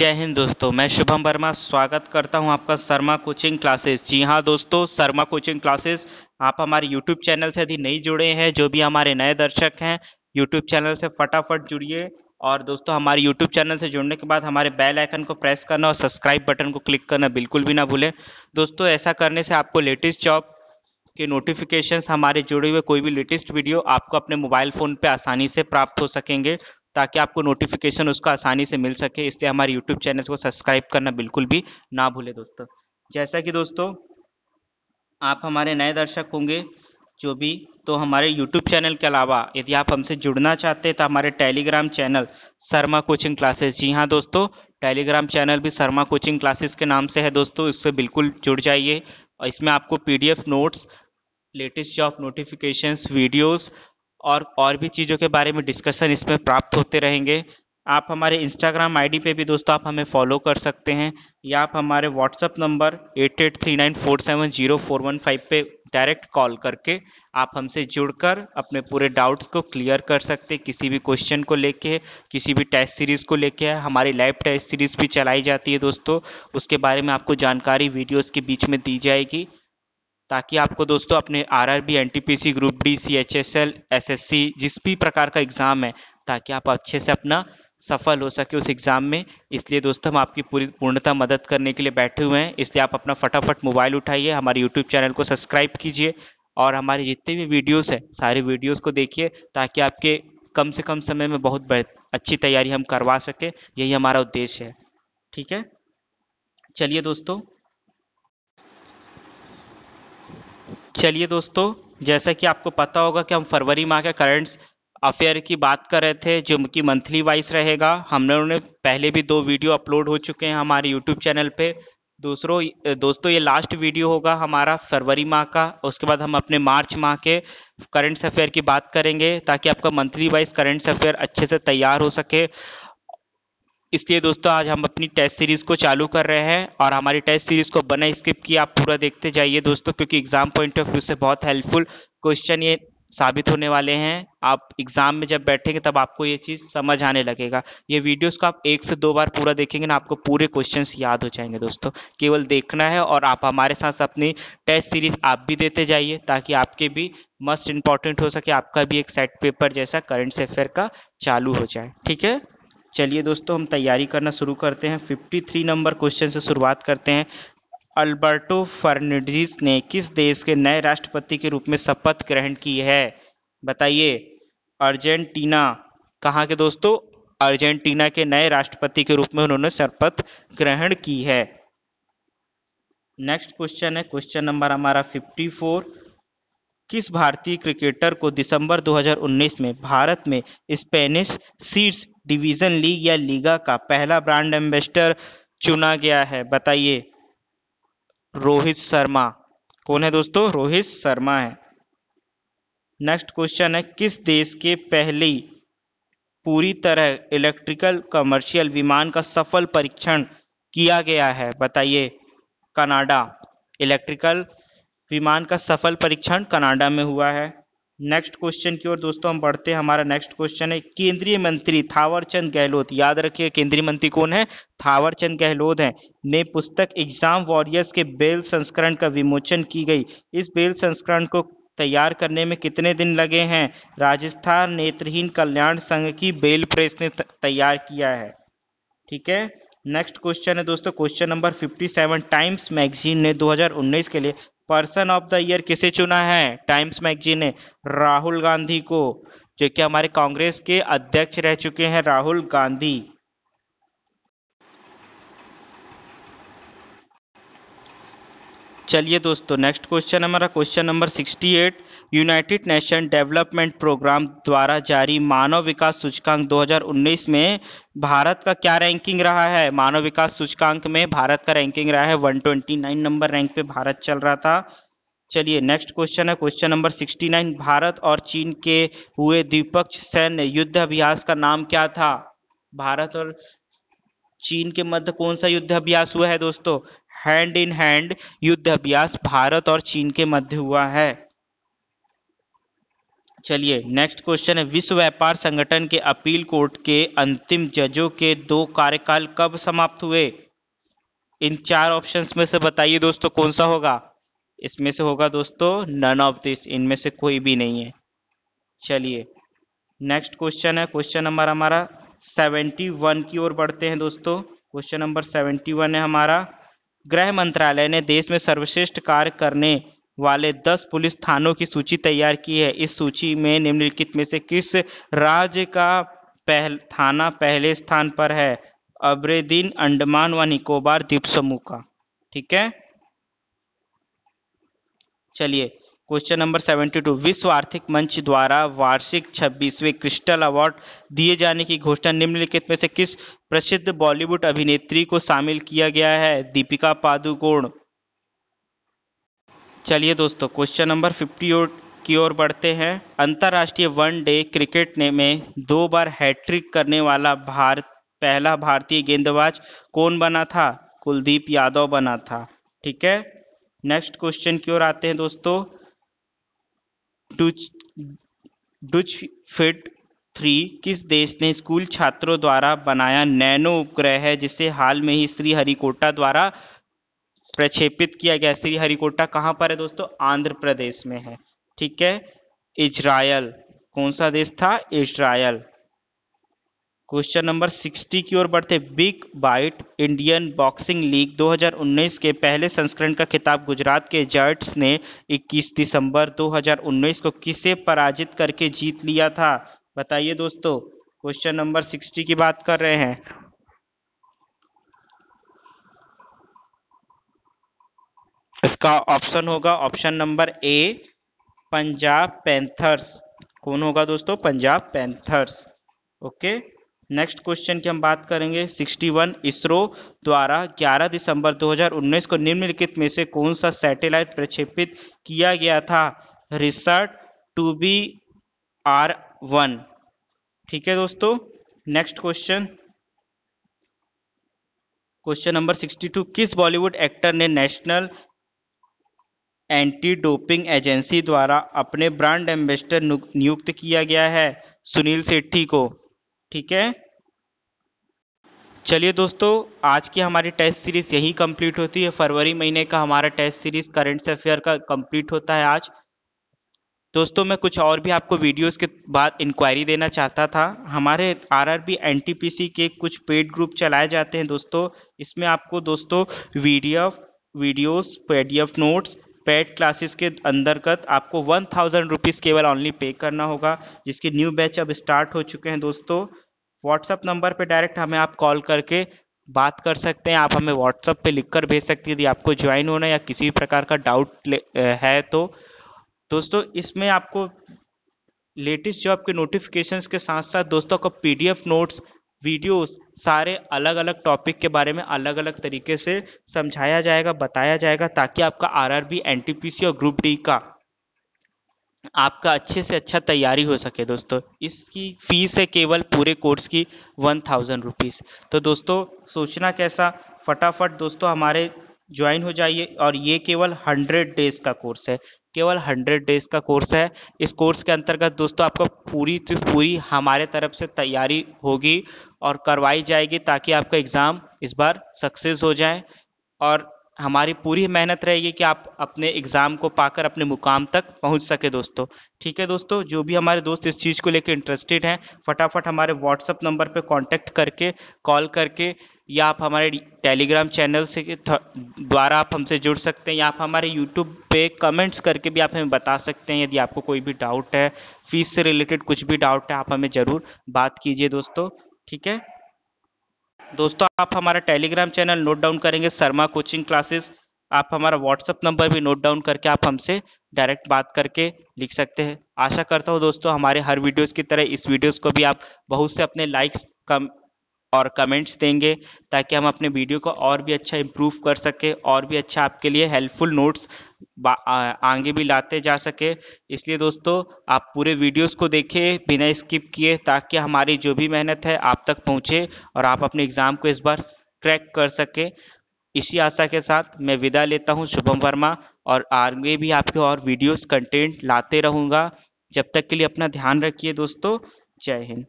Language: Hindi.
जय हिंद दोस्तों मैं शुभम वर्मा स्वागत करता हूं आपका शर्मा कोचिंग क्लासेस जी हां दोस्तों शर्मा कोचिंग क्लासेस आप हमारे यूट्यूब चैनल से यदि नहीं जुड़े हैं जो भी हमारे नए दर्शक हैं यूट्यूब चैनल से फटाफट जुड़िए और दोस्तों हमारे यूट्यूब चैनल से जुड़ने के बाद हमारे बेल आइकन को प्रेस करना और सब्सक्राइब बटन को क्लिक करना बिल्कुल भी ना भूलें दोस्तों ऐसा करने से आपको लेटेस्ट जॉब के नोटिफिकेशंस हमारे जुड़े हुए कोई भी लेटेस्ट वीडियो आपको अपने मोबाइल फ़ोन पे आसानी से प्राप्त हो सकेंगे ताकि आपको नोटिफिकेशन उसका आसानी से मिल सके इसलिए हमारे यूट्यूब चैनल को सब्सक्राइब करना बिल्कुल भी ना भूले दोस्तों जैसा कि दोस्तों आप हमारे नए दर्शक होंगे जो भी तो हमारे यूट्यूब चैनल के अलावा यदि आप हमसे जुड़ना चाहते हैं तो हमारे Telegram channel Sharma coaching classes जी हाँ दोस्तों टेलीग्राम चैनल भी शर्मा कोचिंग क्लासेस के नाम से है दोस्तों इससे बिल्कुल जुड़ जाइए और इसमें आपको PDF notes latest job notifications videos और और भी चीज़ों के बारे में डिस्कशन इसमें प्राप्त होते रहेंगे आप हमारे इंस्टाग्राम आईडी पे भी दोस्तों आप हमें फॉलो कर सकते हैं या आप हमारे WhatsApp number eight eight three nine four seven zero four one five पे डायरेक्ट कॉल करके आप हमसे जुड़कर अपने पूरे डाउट्स को क्लियर कर सकते हैं किसी भी क्वेश्चन को लेके किसी भी टेस्ट सीरीज़ को लेके हमारी लाइव टेस्ट सीरीज़ भी चलाई जाती है दोस्तों उसके बारे में आपको जानकारी वीडियोज़ के बीच में दी जाएगी ताकि आपको दोस्तों अपने RRB NTPC group D CHSL SSC जिस भी प्रकार का एग्ज़ाम है ताकि आप अच्छे से अपना सफल हो सके उस एग्ज़ाम में इसलिए दोस्तों हम आपकी पूरी पूर्णता मदद करने के लिए बैठे हुए हैं इसलिए आप अपना फटाफट मोबाइल उठाइए हमारे यूट्यूब चैनल को सब्सक्राइब कीजिए और हमारे जितने भी वीडियोस हैं सारे वीडियोस को देखिए ताकि आपके कम से कम समय में बहुत अच्छी तैयारी हम करवा सकें यही हमारा उद्देश्य है ठीक है चलिए दोस्तों चलिए दोस्तों जैसा कि आपको पता होगा कि हम फरवरी माह के करंट्स अफेयर की बात कर रहे थे जो कि मंथली वाइज रहेगा हमने लोगों पहले भी दो वीडियो अपलोड हो चुके हैं हमारे यूट्यूब चैनल पे दूसरों दोस्तों ये लास्ट वीडियो होगा हमारा फरवरी माह का उसके बाद हम अपने मार्च माह के करंट्स अफेयर की बात करेंगे ताकि आपका मंथली वाइज करंट्स अफेयर अच्छे से तैयार हो सके इसलिए दोस्तों आज हम अपनी टेस्ट सीरीज को चालू कर रहे हैं और हमारी टेस्ट सीरीज को बना स्किप किए आप पूरा देखते जाइए दोस्तों क्योंकि एग्जाम पॉइंट ऑफ व्यू से बहुत हेल्पफुल क्वेश्चन ये साबित होने वाले हैं आप एग्जाम में जब बैठेंगे तब आपको ये चीज समझ आने लगेगा ये वीडियोस को आप एक से दो बार पूरा देखेंगे ना आपको पूरे क्वेश्चंस याद हो जाएंगे दोस्तों केवल देखना है और आप हमारे साथ अपनी टेस्ट सीरीज आप भी देते जाइए ताकि आपके भी मस्ट इंपॉर्टेंट हो सके आपका भी एक सेट पेपर जैसा करंट अफेयर का चालू हो जाए ठीक है चलिए दोस्तों हम तैयारी करना शुरू करते हैं 53 नंबर क्वेश्चन से शुरुआत करते हैं अल्बर्टो फर्नाडिस ने किस देश के नए राष्ट्रपति के रूप में शपथ ग्रहण की है बताइए अर्जेंटीना कहाँ के दोस्तों अर्जेंटीना के नए राष्ट्रपति के रूप में उन्होंने शपथ ग्रहण की है नेक्स्ट क्वेश्चन है क्वेश्चन नंबर हमारा 54 किस भारतीय क्रिकेटर को दिसंबर 2019 में भारत में स्पेनिश सीड्स डिवीजन लीग या लीगा का पहला ब्रांड एम्बेसडर चुना गया है बताइए रोहित शर्मा कौन है दोस्तों रोहित शर्मा है नेक्स्ट क्वेश्चन है किस देश के पहली पूरी तरह इलेक्ट्रिकल कमर्शियल विमान का सफल परीक्षण किया गया है बताइए कनाडा इलेक्ट्रिकल विमान का सफल परीक्षण कनाडा में हुआ है नेक्स्ट क्वेश्चन की ओर दोस्तों हम बढ़ते हैं हमारा नेक्स्ट क्वेश्चन है केंद्रीय मंत्री थावरचंद गहलोत याद रखिए केंद्रीय मंत्री कौन है थावरचंद गहलोत हैं ने पुस्तक एग्जाम वॉरियर्स के बेल संस्करण का विमोचन की गई इस बेल संस्करण को तैयार करने में कितने दिन लगे हैं राजस्थान नेत्रहीन कल्याण संघ की बेल प्रेस ने तैयार किया है ठीक है नेक्स्ट क्वेश्चन है दोस्तों क्वेश्चन नंबर 57 टाइम्स मैगजीन ने 2019 के लिए पर्सन ऑफ द ईयर किसे चुना है टाइम्स मैगजीन ने राहुल गांधी को जो कि हमारे कांग्रेस के अध्यक्ष रह चुके हैं राहुल गांधी चलिए दोस्तों नेक्स्ट क्वेश्चन हमारा question number 68 United Nation Development Programme द्वारा जारी मानव विकास सूचकांक 2019 में भारत का क्या रैंकिंग रहा है मानव विकास सूचकांक में भारत का रैंकिंग रहा है 129 नंबर रैंक पे भारत चल रहा था चलिए नेक्स्ट क्वेश्चन है क्वेश्चन नंबर 69 भारत और चीन के हुए द्विपक्ष सैन्य युद्ध अभ्यास का नाम क्या था भारत और चीन के मध्य कौन सा युद्ध अभ्यास हुआ है दोस्तों हैंड इन हैंड युद्ध अभ्यास भारत और चीन के मध्य हुआ है चलिए नेक्स्ट क्वेश्चन है विश्व व्यापार संगठन के अपील कोर्ट के अंतिम जजों के दो कार्यकाल कब समाप्त हुए इन चार ऑप्शंस में से बताइए दोस्तों कौन सा होगा इसमें से होगा दोस्तों नन ऑफ दिस इनमें से कोई भी नहीं है चलिए नेक्स्ट क्वेश्चन है क्वेश्चन नंबर हमारा सेवेंटी वन की ओर बढ़ते हैं दोस्तों क्वेश्चन नंबर वन है हमारा गृह मंत्रालय ने देश में सर्वश्रेष्ठ कार्य करने वाले दस पुलिस थानों की सूची तैयार की है इस सूची में निम्नलिखित में से किस राज्य का पहल थाना पहले स्थान पर है अब्रेदीन अंडमान व निकोबार द्वीप समूह का ठीक है चलिए क्वेश्चन नंबर 72 विश्व आर्थिक मंच द्वारा वार्षिक 26वें क्रिस्टल अवार्ड दिए जाने की घोषणा निम्नलिखित में से किस प्रसिद्ध बॉलीवुड अभिनेत्री को शामिल किया गया है दीपिका पादुकोण चलिए दोस्तों क्वेश्चन नंबर 58 की ओर बढ़ते हैं अंतर्राष्ट्रीय वन डे क्रिकेट ने में दो बार हैट्रिक करने वाला भारत पहला भारतीय गेंदबाज कौन बना था कुलदीप यादव बना था ठीक है नेक्स्ट क्वेश्चन की ओर आते हैं दोस्तों डुच फिट थ्री किस देश ने स्कूल छात्रों द्वारा बनाया नैनो उपग्रह है जिसे हाल में ही श्री हरिकोटा द्वारा प्रक्षेपित किया गया श्री हरिकोटा कहाँ पर है दोस्तों आंध्र प्रदेश में है ठीक है इजरायल कौन सा देश था इजरायल क्वेश्चन नंबर 60 की ओर बढ़ते big bite Indian boxing league 2019 के पहले संस्करण का खिताब गुजरात के जर्ट्स ने 21 दिसंबर 2019 को किसे पराजित करके जीत लिया था बताइए दोस्तों क्वेश्चन नंबर 60 की बात कर रहे हैं इसका ऑप्शन होगा option number A Punjab Panthers कौन होगा दोस्तों Punjab Panthers okay next question की हम बात करेंगे 61 इसरो द्वारा 11 दिसंबर 2019 को निम्नलिखित में से कौन सा सैटेलाइट प्रक्षेपित किया गया था RISAT two B R one ठीक है दोस्तों नेक्स्ट क्वेश्चन क्वेश्चन नंबर 62 किस बॉलीवुड एक्टर ने नेशनल एंटी डोपिंग एजेंसी द्वारा अपने ब्रांड एम्बेसडर नियुक्त किया गया है सुनील सेट्टी को ठीक है चलिए दोस्तों आज की हमारी टेस्ट सीरीज यही कंप्लीट होती है फरवरी महीने का हमारा टेस्ट सीरीज करेंट अफेयर का कंप्लीट होता है आज दोस्तों मैं कुछ और भी आपको वीडियोस के बाद इंक्वायरी देना चाहता था हमारे आरआरबी एनटीपीसी के कुछ पेड ग्रुप चलाए जाते हैं दोस्तों इसमें आपको दोस्तों video videos PDF notes paid classes के अंतर्गत आपको वन थाउजेंड रुपीज़ केवल ऑनली पे करना होगा जिसकी न्यू बैच अब स्टार्ट हो चुके हैं दोस्तों व्हाट्सअप नंबर पे डायरेक्ट हमें आप कॉल करके बात कर सकते हैं आप हमें व्हाट्सअप पे लिखकर भेज सकते हैं यदि आपको ज्वाइन होना या किसी भी प्रकार का डाउट है तो दोस्तों इसमें आपको लेटेस्ट जॉब के नोटिफिकेशंस के साथ साथ दोस्तों को पीडीएफ नोट्स वीडियोस सारे अलग अलग टॉपिक के बारे में अलग अलग तरीके से समझाया जाएगा बताया जाएगा ताकि आपका आरआरबी एनटीपीसी और ग्रुप डी का आपका अच्छे से अच्छा तैयारी हो सके दोस्तों इसकी फीस है केवल पूरे कोर्स की वन थाउजेंड रुपीज़ तो दोस्तों सोचना कैसा फटाफट दोस्तों हमारे ज्वाइन हो जाइए और ये केवल हंड्रेड डेज का कोर्स है केवल हंड्रेड डेज का कोर्स है इस कोर्स के अंतर्गत दोस्तों आपको पूरी से पूरी हमारे तरफ से तैयारी होगी और करवाई जाएगी ताकि आपका एग्ज़ाम इस बार सक्सेस हो जाए और हमारी पूरी मेहनत रहेगी कि आप अपने एग्ज़ाम को पाकर अपने मुकाम तक पहुंच सके दोस्तों ठीक है दोस्तों जो भी हमारे दोस्त इस चीज़ को लेकर इंटरेस्टेड हैं फटाफट हमारे व्हाट्सअप नंबर पर कॉन्टैक्ट करके कॉल करके या आप हमारे टेलीग्राम चैनल से द्वारा आप हमसे जुड़ सकते हैं या आप हमारे यूट्यूब पे कमेंट्स करके भी आप हमें बता सकते हैं यदि आपको कोई भी डाउट है फीस से रिलेटेड कुछ भी डाउट है आप हमें ज़रूर बात कीजिए दोस्तों ठीक है दोस्तों आप हमारा टेलीग्राम चैनल नोट डाउन करेंगे शर्मा कोचिंग क्लासेस आप हमारा व्हाट्सअप नंबर भी नोट डाउन करके आप हमसे डायरेक्ट बात करके लिख सकते हैं आशा करता हूँ दोस्तों हमारे हर वीडियोस की तरह इस वीडियोस को भी आप बहुत से अपने लाइक्स कम और कमेंट्स देंगे ताकि हम अपने वीडियो को और भी अच्छा इम्प्रूव कर सके और भी अच्छा आपके लिए हेल्पफुल नोट्स आगे भी लाते जा सके इसलिए दोस्तों आप पूरे वीडियोस को देखें बिना स्किप किए ताकि हमारी जो भी मेहनत है आप तक पहुंचे और आप अपने एग्ज़ाम को इस बार क्रैक कर सके इसी आशा के साथ मैं विदा लेता हूँ शुभम वर्मा और आगे भी आपके और वीडियोज़ कंटेंट लाते रहूँगा जब तक के लिए अपना ध्यान रखिए दोस्तों जय हिंद